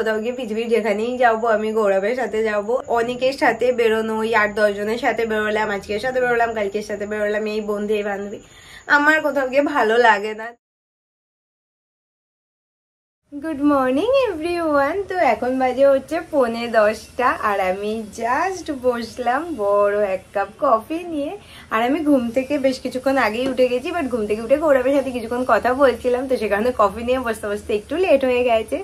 কোথাও গিয়ে পৃথিবীর যেখানেই যাবো আমি গৌরবের সাথে যাবো অনেকের সাথে বেরোনো ওই আট দশ জনের সাথে বেরোলাম আজকের সাথে বেরোলাম কালকের সাথে বেরোলাম এই বন্ধু এই বান্ধবী আমার কোথাও গিয়ে ভালো লাগে না গুড মর্নিং এভরি ওয়ান তো এখন বাজে হচ্ছে পৌনে দশটা আর আমি জাস্ট বসলাম বড় এক কাপ কফি নিয়ে আর আমি ঘুম থেকে বেশ কিছুক্ষণ আগেই উঠে গেছি বাট ঘুম থেকে উঠে গৌরবের সাথে কিছুক্ষণ কথা বলছিলাম তো সে কারণে কফি নিয়ে বসতে বসতে একটু লেট হয়ে গেছে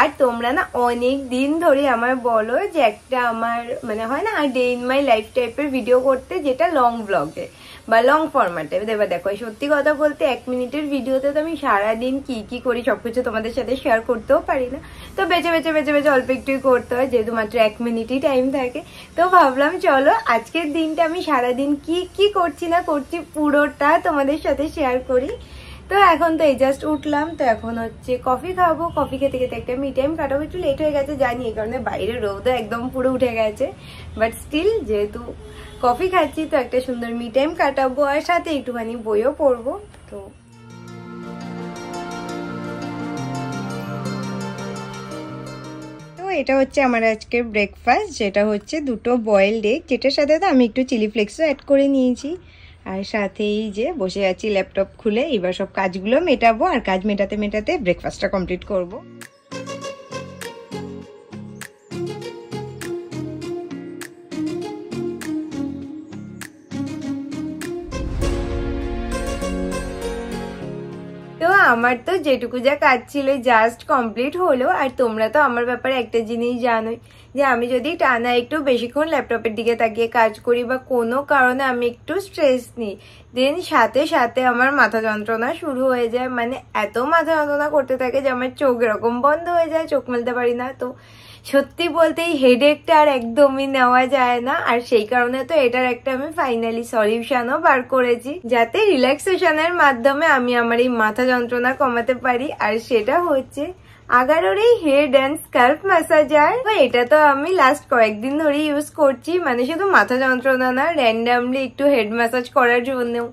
আর তোমরা না অনেক দিন ধরে আমার বলো যে একটা আমার মানে হয় না ডে ইন মাই লাইফ টাইপের ভিডিও করতে যেটা লং ব্লগে বা লং ফরম্যাটে এবার দেখো সত্যি কথা বলতে এক মিনিটের ভিডিওতে তো আমি সারাদিন কি কি করি সবকিছু তোমাদের সাথে শেয়ার করতেও পারি না তো বেঁচে বেঁচে বেঁচে বেঁচে অল্প একটুই করতে হয় যেহেতু মাত্র এক মিনিটই টাইম থাকে তো ভাবলাম চলো আজকের দিনটা আমি সারাদিন কি কি করছি না করছি পুরোটা তোমাদের সাথে শেয়ার করি তো এখন তো এই জাস্ট উঠলাম তো এখন হচ্ছে কফি খাবো কফি খেতে খেতে একটা মি টাইম কাটাবো একটু লেট হয়ে গেছে জানি এই কারণে বাইরে রোদও একদম পুরো উঠে গেছে বাট স্টিল যেহেতু কফি খাচ্ছি তো একটা সুন্দর মি টাইম কাটাবো আর সাথে একটুখানি বইও পড়বো তো এটা হচ্ছে আমার আজকের ব্রেকফাস্ট যেটা হচ্ছে দুটো বয়েলড এগ যেটার সাথে তো আমি একটু চিলি ফ্লেক্সও অ্যাড করে নিয়েছি আর সাথেই যে বসে আছি ল্যাপটপ খুলে এবার সব কাজগুলো মেটাবো আর কাজ মেটাতে মেটাতে ব্রেকফাস্টটা কমপ্লিট করবো আমার তো যেটুকু যা কাজ ছিল জাস্ট কমপ্লিট হলো আর তোমরা তো আমার ব্যাপারে একটা জিনিস জানোই যে আমি যদি টানা একটু বেশিক্ষণ ল্যাপটপের দিকে তাকিয়ে কাজ করি বা কোনো কারণে আমি একটু স্ট্রেস নিই দেন সাথে সাথে আমার মাথা যন্ত্রণা শুরু হয়ে যায় মানে এত মাথা যন্ত্রণা করতে থাকে যে আমার চোখ এরকম বন্ধ হয়ে যায় চোখ মেলতে পারি না তো সত্যি বলতে এই হেডেকটা আর একদমই নেওয়া যায় না আর সেই কারণে তো এটার একটা আমি ফাইনালি সলিউশনও বার করেছি যাতে রিল্যাক্সেশনের মাধ্যমে আমি আমার এই মাথা যন্ত্রণা কমাতে পারি আর সেটা হচ্ছে আগারোর এই হেয়ার অ্যান্ড স্ক্যাল্প ম্যাসাজার এটা তো আমি লাস্ট কয়েকদিন ধরে ইউজ করছি মানে শুধু মাথা যন্ত্রণা না র্যান্ডামলি একটু হেড ম্যাসাজ করার জন্যও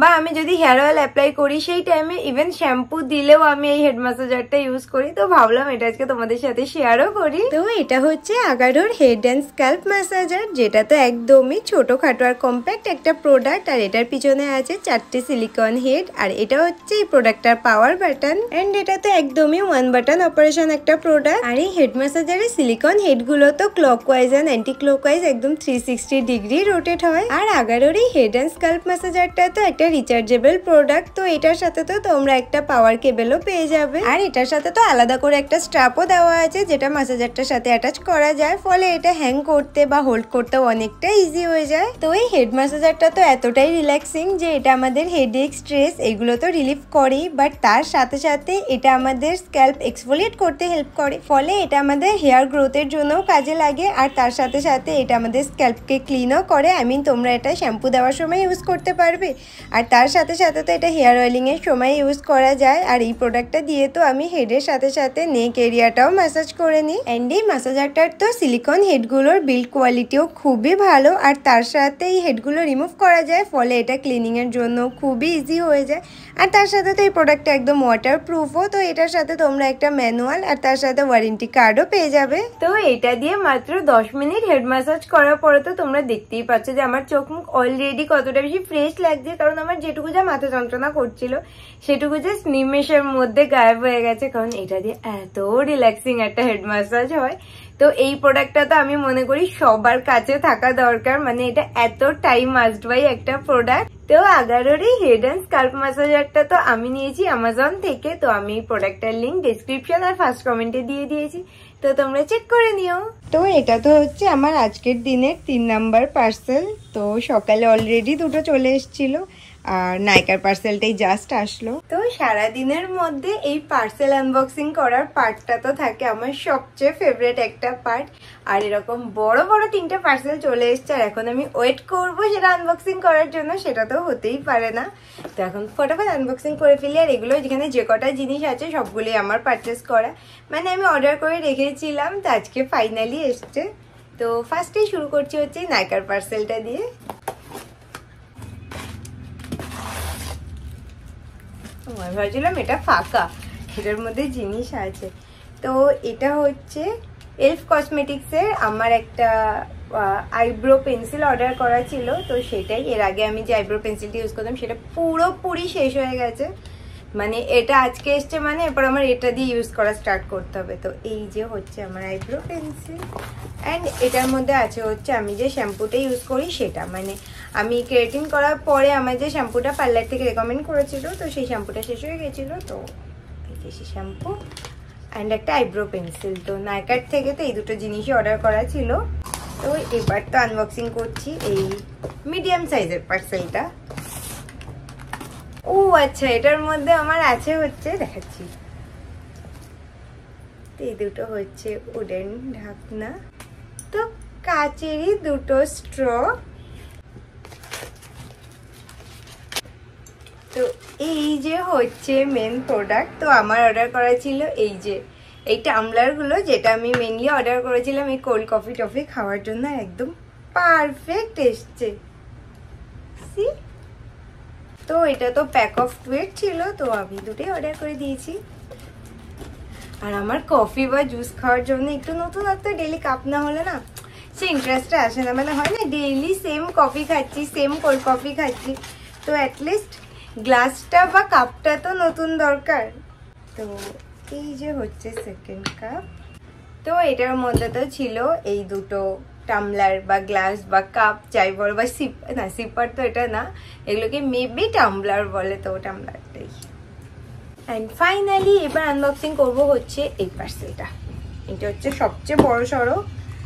বা আমি যদি হেয়ার অয়েল অ্যাপ্লাই করি সেই টাইমে ইভেন শ্যাম্পু দিলেও আমি এই হেড ম্যাসাজারটা ইউজ করি তো ভাবলাম এটা আজকে তোমাদের সাথে শেয়ারও করি তো এটা হচ্ছে আগারোর হেড ড্যান্স স্ক্যাল্প ম্যাসাজার যেটা তো একদমই ছোটোখাটো আর কম্প্যাক্ট একটা প্রোডাক্ট আর এটার পিছনে আছে চারটে সিলিকন হেড আর এটা হচ্ছে এই প্রোডাক্টটার পাওয়ার বাটন অ্যান্ড এটা তো একদমই ওয়ান বাটন অ্যান্ড অপারেশন একটা প্রোডাক্ট আর এই হেড ম্যাসাজারের সিলিকন হেডগুলো তো clockwise and anticlockwise একদম থ্রি সিক্সটি ডিগ্রি রোটেট হয় আর আগারোর এই হেড অ্যান্ড স্কাল্প ম্যাসাজারটা তো একটা রিচার্জেবল প্রোডাক্ট তো এটার সাথে তো তোমরা একটা পাওয়ার কেবেলও পেয়ে যাবে আর এটার সাথে তো আলাদা করে একটা স্ট্রাপও দেওয়া আছে যেটা ম্যাসাজারটার সাথে অ্যাটাচ করা যায় ফলে এটা হ্যাং করতে বা হোল্ড করতেও অনেকটা ইজি হয়ে যায় তো এই হেড ম্যাসাজারটা তো এতটাই রিল্যাক্সিং যে এটা আমাদের এক্স স্ট্রেস এগুলো তো রিলিফ করেই বাট তার সাথে সাথে এটা আমাদের স্ক্যাল্প এক্স এক্সফোলিয়েট করতে হেল্প করে ফলে এটা আমাদের হেয়ার গ্রোথের জন্যও কাজে লাগে আর তার সাথে সাথে এটা আমাদের স্ক্যাল্পকে ক্লিনও করে আই মিন তোমরা এটা শ্যাম্পু দেওয়ার সময় ইউজ করতে পারবে আর তার সাথে সাথে তো এটা হেয়ার অয়েলিংয়ের সময় ইউজ করা যায় আর এই প্রোডাক্টটা দিয়ে তো আমি হেডের সাথে সাথে নেক এরিয়াটাও ম্যাসাজ করে নিই অ্যান্ড এই ম্যাসাজারটার তো সিলিকন হেডগুলোর বিল্ড কোয়ালিটিও খুবই ভালো আর তার সাথে এই হেডগুলো রিমুভ করা যায় ফলে এটা ক্লিনিংয়ের জন্য খুবই ইজি হয়ে যায় আর তার সাথে তো এই প্রোডাক্টটা একদম ওয়াটার প্রুফও তো এটার সাথে তোমরা একটা ম্যানুয়াল আর তার সাথে ওয়ারেন্টি কার্ডও পেয়ে যাবে তো এটা দিয়ে মাত্র দশ মিনিট হেড ম্যাসাজ করার পরে তো তোমরা দেখতেই পাচ্ছ যে আমার চোখ মুখ অলরেডি কতটা বেশি ফ্রেশ লাগছে কারণ আমার যেটুকু যা মাথা যন্ত্রণা করছিল সেটুকু যে নিমেষের মধ্যে গায়েব হয়ে গেছে কারণ এটা দিয়ে এত রিল্যাক্সিং একটা হেড ম্যাসাজ হয় তো এই প্রোডাক্টটা তো আমি মনে করি সবার কাছে থাকা দরকার মানে এটা এত টাইম মাস্ট বাই একটা প্রোডাক্ট তো আগারোর এই হেড অ্যান্ড স্কাল্প ম্যাসাজারটা তো আমি নিয়েছি আমাজন থেকে তো আমি এই প্রোডাক্টটার লিঙ্ক ডিসক্রিপশন আর ফার্স্ট কমেন্টে দিয়ে দিয়েছি তো তোমরা চেক করে নিও তো এটা তো হচ্ছে আমার আজকের দিনের তিন নাম্বার পার্সেল তো সকালে অলরেডি দুটো চলে এসছিল আর নাইকার পার্সেলটাই জাস্ট আসলো তো সারাদিনের মধ্যে এই পার্সেল আনবক্সিং করার পার্টটা তো থাকে আমার সবচেয়ে ফেভারেট একটা পার্ট আর এরকম বড় বড় তিনটা পার্সেল চলে এসছে আর এখন আমি ওয়েট করবো সেটা আনবক্সিং করার জন্য সেটা তো হতেই পারে না তো এখন ফটাফট আনবক্সিং করে ফেলি আর এগুলো যেখানে যে কটা জিনিস আছে সবগুলি আমার পারচেস করা মানে আমি অর্ডার করে রেখেছিলাম তো আজকে ফাইনালি এসছে তো ফার্স্টেই শুরু করছি হচ্ছে নাইকার পার্সেলটা দিয়ে আমার ভাবছিলাম এটা ফাঁকা এটার মধ্যে জিনিস আছে তো এটা হচ্ছে এলফ কসমেটিক্সের আমার একটা আইব্রো পেন্সিল অর্ডার করা ছিল তো সেটাই এর আগে আমি যে আইব্রো পেন্সিলটি ইউজ করতাম সেটা পুরোপুরি শেষ হয়ে গেছে মানে এটা আজকে এসছে মানে এরপর আমার এটা দিয়ে ইউজ করা স্টার্ট করতে হবে তো এই যে হচ্ছে আমার আইব্রো পেন্সিল অ্যান্ড এটার মধ্যে আছে হচ্ছে আমি যে শ্যাম্পুটা ইউজ করি সেটা মানে আমি কেরাটিন করার পরে আমার যে শ্যাম্পুটা পার্লার থেকে রেকমেন্ড করেছিল তো সেই শ্যাম্পুটা শেষ হয়ে গেছিল তো সেই শ্যাম্পু অ্যান্ড একটা আইব্রো পেন্সিল তো নাইকার থেকে তো এই দুটো জিনিসই অর্ডার করা ছিল তো এবার তো আনবক্সিং করছি এই মিডিয়াম সাইজের পার্সেলটা ও আচ্ছা এটার মধ্যে আমার আছে হচ্ছে দেখাচ্ছি এই দুটো হচ্ছে উডেন ঢাকনা তো কাচেরই দুটো স্ট্র তো এই যে হচ্ছে মেন প্রোডাক্ট তো আমার অর্ডার করা ছিল এই যে এই টামলারগুলো যেটা আমি মেনলি অর্ডার করেছিলাম এই কোল্ড কফি টফি খাওয়ার জন্য একদম পারফেক্ট এসছে সি তো এটা তো প্যাক অফ টুয়েট ছিল তো আমি দুটোই অর্ডার করে দিয়েছি আর আমার কফি বা জুস খাওয়ার জন্য একটু নতুন একটা ডেলি কাপ না হলে না সে ইন্টারেস্টটা আসে না মানে হয় না ডেইলি সেম কফি খাচ্ছি সেম কোল্ড কফি খাচ্ছি তো অ্যাটলিস্ট গ্লাসটা বা কাপটা তো নতুন দরকার তো এই যে হচ্ছে সেকেন্ড কাপ তো এটার মধ্যে তো ছিল এই দুটো টামলার বা গ্লাস বা কাপ যাই বল বা সিপ না সিপার তো এটা না এগুলোকে মেবি টামলার বলে তো টামলারটাই অ্যান্ড ফাইনালি এবার আনবক্সিং করব হচ্ছে এই পার্সেলটা এটা হচ্ছে সবচেয়ে বড় সড়ো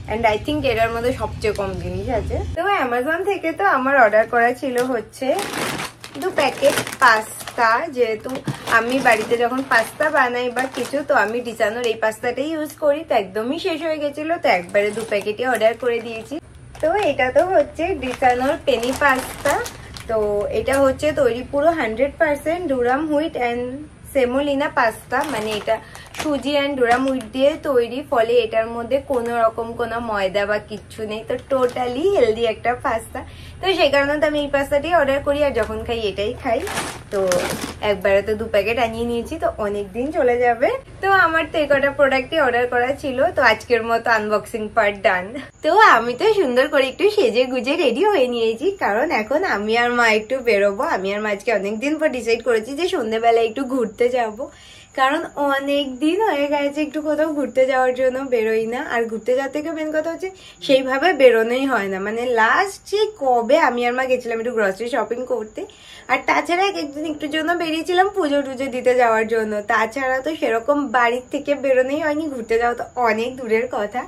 অ্যান্ড আই থিঙ্ক এটার মধ্যে সবচেয়ে কম জিনিস আছে তো অ্যামাজন থেকে তো আমার অর্ডার করা ছিল হচ্ছে দু প্যাকেট পাস্তা যেহেতু আমি বাড়িতে যখন পাস্তা বানাই বা কিছু তো আমি ডিজানোর এই পাস্তাটাই ইউজ করি তো একদমই শেষ হয়ে গেছিলো তো একবারে দু প্যাকেটই অর্ডার করে দিয়েছি তো এটা তো হচ্ছে ডিজানোর পেনি পাস্তা তো এটা হচ্ছে তৈরি পুরো hundred percent durum wheat and semolina pasta মানে এটা সুজি অ্যান্ড ডোরামুট দিয়ে তৈরি ফলে এটার মধ্যে কোনো রকম কোনো ময়দা বা কিচ্ছু নেই তো টোটালি হেলদি একটা পাস্তা তো সেই কারণে তো আমি এই পাস্তাটি অর্ডার করি আর যখন খাই এটাই খাই তো একবারে তো দু প্যাকেট আনিয়ে নিয়েছি তো অনেক দিন চলে যাবে তো আমার তো এই কটা প্রোডাক্টই অর্ডার করা ছিল তো আজকের মতো আনবক্সিং পার্ট ডান তো আমি তো সুন্দর করে একটু সেজে গুজে রেডি হয়ে নিয়েছি কারণ এখন আমি আর মা একটু বেরোবো আমি আর মা আজকে অনেকদিন পর ডিসাইড করেছি যে সন্ধ্যেবেলা একটু ঘুরতে যাব। কারণ অনেক দিন হয়ে গেছে একটু কোথাও ঘুরতে যাওয়ার জন্য বেরোই না আর ঘুরতে যাওয়ার থেকে মেন কথা হচ্ছে সেইভাবে বেরোনোই হয় না মানে লাস্ট যে কবে আমি আর মা গেছিলাম একটু গ্রসারি শপিং করতে আর তাছাড়া এক কিছুদিন একটুর জন্য বেরিয়েছিলাম পুজো টুজো দিতে যাওয়ার জন্য তাছাড়া তো সেরকম বাড়ির থেকে বেরোনোই হয়নি ঘুরতে যাওয়া তো অনেক দূরের কথা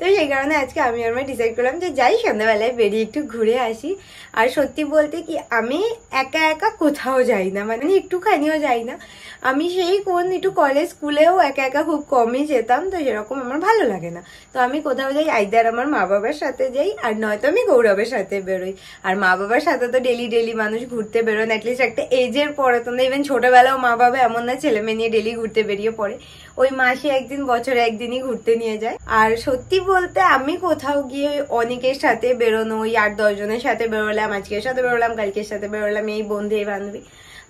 তো সেই কারণে আজকে আমি আমার ডিসাইড করলাম যে যাই সন্ধ্যাবেলায় বেরিয়ে একটু ঘুরে আসি আর সত্যি বলতে কি আমি একা একা কোথাও যাই না মানে একটুখানিও যাই না আমি সেই কোন একটু কলেজ স্কুলেও একা একা খুব কমই যেতাম তো সেরকম আমার ভালো লাগে না তো আমি কোথাও যাই আইদার আমার মা বাবার সাথে যাই আর নয়তো আমি গৌরবের সাথে বেরোই আর মা বাবার সাথে তো ডেলি ডেলি মানুষ ঘুরতে বেরোন অ্যাটলিস্ট একটা এজের পরে তো না ইভেন ছোটবেলাও মা বাবা এমন না ছেলে মেয়ে নিয়ে ডেলি ঘুরতে বেরিয়ে পড়ে ওই মাসে একদিন বছরে একদিনই ঘুরতে নিয়ে যায় আর সত্যি বলতে আমি কোথাও গিয়ে অনেকের সাথে বেরোনো ওই আট দশজনের সাথে বেরোলাম আজকের সাথে বেরোলাম কালকের সাথে বেরোলাম এই বন্ধু এই বান্ধবী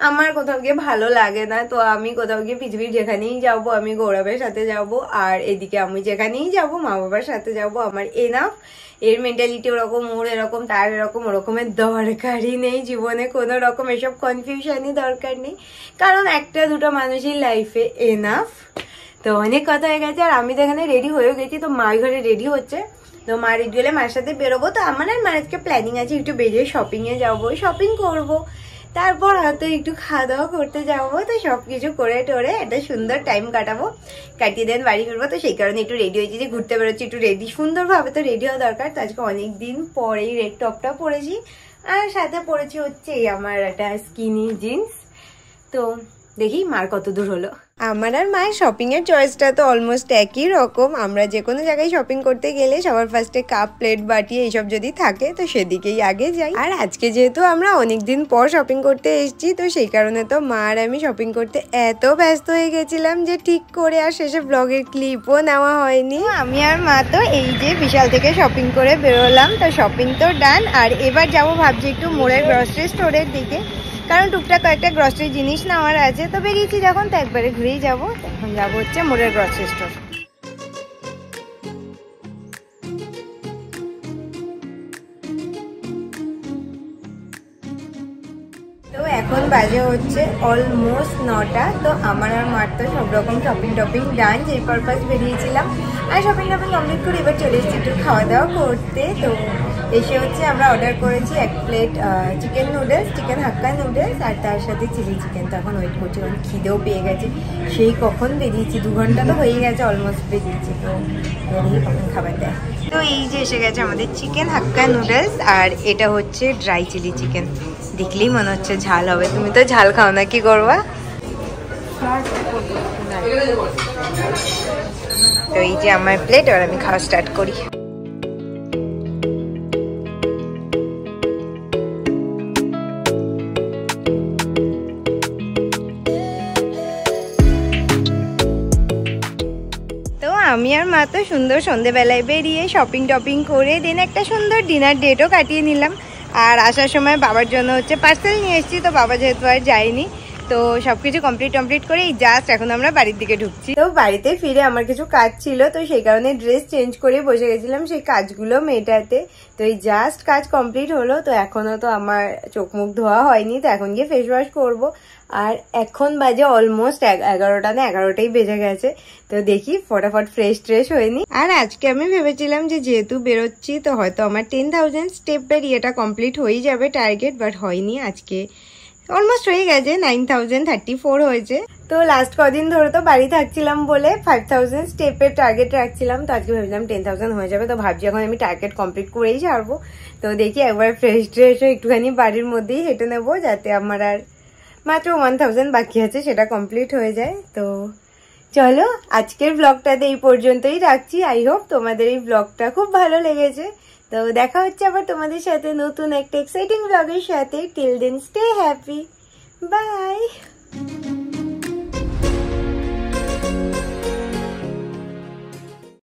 আমার কোথাও গিয়ে ভালো লাগে না তো আমি কোথাও গিয়ে পৃথিবীর যেখানেই যাবো আমি গৌরবের সাথে যাব আর এদিকে আমি যেখানেই যাব মা বাবার সাথে যাব আমার এনাফ এর মেন্টালিটি ওরকম ওর এরকম তার এরকম ওরকমের দরকারই নেই জীবনে কোনো রকম এসব কনফিউশনই দরকার নেই কারণ একটা দুটো মানুষের লাইফে এনাফ তো অনেক কথা হয়ে গেছে আর আমি তো এখানে রেডি হয়ে গেছি তো মার ঘরে রেডি হচ্ছে তো মা রেডি হলে মায়ের সাথে বেরোবো তো আমার আর আজকে প্ল্যানিং আছে একটু বেরিয়ে শপিংয়ে যাবো শপিং করবো তারপর হয়তো একটু খাওয়া দাওয়া করতে যাবো তো সব কিছু করে টোরে একটা সুন্দর টাইম কাটাবো কাটিয়ে দেন বাড়ি ফিরবো তো সেই কারণে একটু রেডি হয়েছি যে ঘুরতে বেরোচ্ছি একটু রেডি সুন্দরভাবে তো রেডি হওয়া দরকার তো আজকে অনেক দিন পরেই রেড টপটা পরেছি আর সাথে পরেছি হচ্ছে এই আমার একটা স্কিনি জিন্স তো দেখি মার কত দূর হলো আমার আর মায়ের শপিংয়ের চয়েসটা তো অলমোস্ট একই রকম আমরা যে কোনো জায়গায় শপিং করতে গেলে সবার ফার্স্টে কাপ প্লেট বাটি এইসব যদি থাকে তো সেদিকেই আগে যাই আর আজকে যেহেতু আমরা অনেক দিন পর শপিং করতে এসেছি তো সেই কারণে তো মা আর আমি শপিং করতে এত ব্যস্ত হয়ে গেছিলাম যে ঠিক করে আর শেষে ব্লগের ক্লিপও নেওয়া হয়নি আমি আর মা তো এই যে বিশাল থেকে শপিং করে বেরোলাম তো শপিং তো ডান আর এবার যাব ভাবছি একটু মোড়ের গ্রসারি স্টোরের দিকে কারণ টুকটাক কয়েকটা গ্রসারি জিনিস নেওয়ার আছে তো বেরিয়েছি যখন তো একবারে ঘুরে ঘুরেই যাব এখন যাব হচ্ছে মোড়ের গ্রসারি স্টোর তো এখন বাজে হচ্ছে অলমোস্ট নটা তো আমার আর মার তো সব রকম শপিং টপিং ডান যে পারপাস বেরিয়েছিলাম আর শপিং টপিং কমপ্লিট করে এবার চলে এসেছি একটু খাওয়া দাওয়া করতে তো এসে হচ্ছে আমরা অর্ডার করেছি এক plate chicken noodles chicken hakka noodles আর তার সাথে চিলি চিকেন তখন ওয়েট করছি কারণ খিদেও পেয়ে গেছে সেই কখন বেরিয়েছি দু ঘন্টা তো হয়ে গেছে অলমোস্ট বেরিয়েছি তো বেরিয়ে কখন খাবার দেয় তো এই যে এসে গেছে আমাদের চিকেন হাক্কা নুডলস আর এটা হচ্ছে ড্রাই চিলি চিকেন দেখলেই মনে হচ্ছে ঝাল হবে তুমি তো ঝাল খাও না কি করবা তো এই যে আমার প্লেট আর আমি খাওয়া স্টার্ট করি মা তো সুন্দর সন্ধেবেলায় বেরিয়ে শপিং টপিং করে দেন একটা সুন্দর ডিনার ডেটও কাটিয়ে নিলাম আর আসার সময় বাবার জন্য হচ্ছে পার্সেল নিয়ে এসেছি তো বাবা যেহেতু আর যায়নি তো সব কিছু কমপ্লিট টমপ্লিট করে এই জাস্ট এখন আমরা বাড়ির দিকে ঢুকছি তো বাড়িতে ফিরে আমার কিছু কাজ ছিল তো সেই কারণে ড্রেস চেঞ্জ করে বসে গেছিলাম সেই কাজগুলো মেটাতে তো এই জাস্ট কাজ কমপ্লিট হলো তো এখনও তো আমার চোখ মুখ ধোয়া হয়নি তো এখন গিয়ে ফেস ওয়াশ করবো আর এখন বাজে অলমোস্ট এগারোটা না এগারোটাই বেজে গেছে তো দেখি ফটাফট ফ্রেশ ট্রেশ হয়নি আর আজকে আমি ভেবেছিলাম যে যেহেতু বেরোচ্ছি তো হয়তো আমার টেন থাউজেন্ড স্টেপের ইয়েটা কমপ্লিট হয়ে যাবে টার্গেট বাট হয়নি আজকে অলমোস্ট হয়ে গেছে নাইন থাউজেন্ড থার্টি ফোর হয়েছে তো লাস্ট কদিন ধরে তো বাড়ি থাকছিলাম বলে ফাইভ থাউজেন্ড স্টেপের টার্গেট রাখছিলাম তো আজকে ভেবেছিলাম টেন থাউজেন্ড হয়ে যাবে তো ভাবছি এখন আমি টার্গেট কমপ্লিট করেই ছাড়বো তো দেখি একবার ফ্রেশ ট্রেশ একটুখানি বাড়ির মধ্যেই হেঁটে নেবো যাতে আমার আর মাত্র ওয়ান থাউজেন্ড বাকি আছে সেটা কমপ্লিট হয়ে যায় তো চলো আজকের ব্লগটাতে এই পর্যন্তই রাখছি আই হোপ তোমাদের এই ব্লগটা খুব ভালো লেগেছে তো দেখা হচ্ছে আবার তোমাদের সাথে নতুন একটা এক্সাইটিং ব্লগের সাথে টিল দিন স্টে হ্যাপি বাই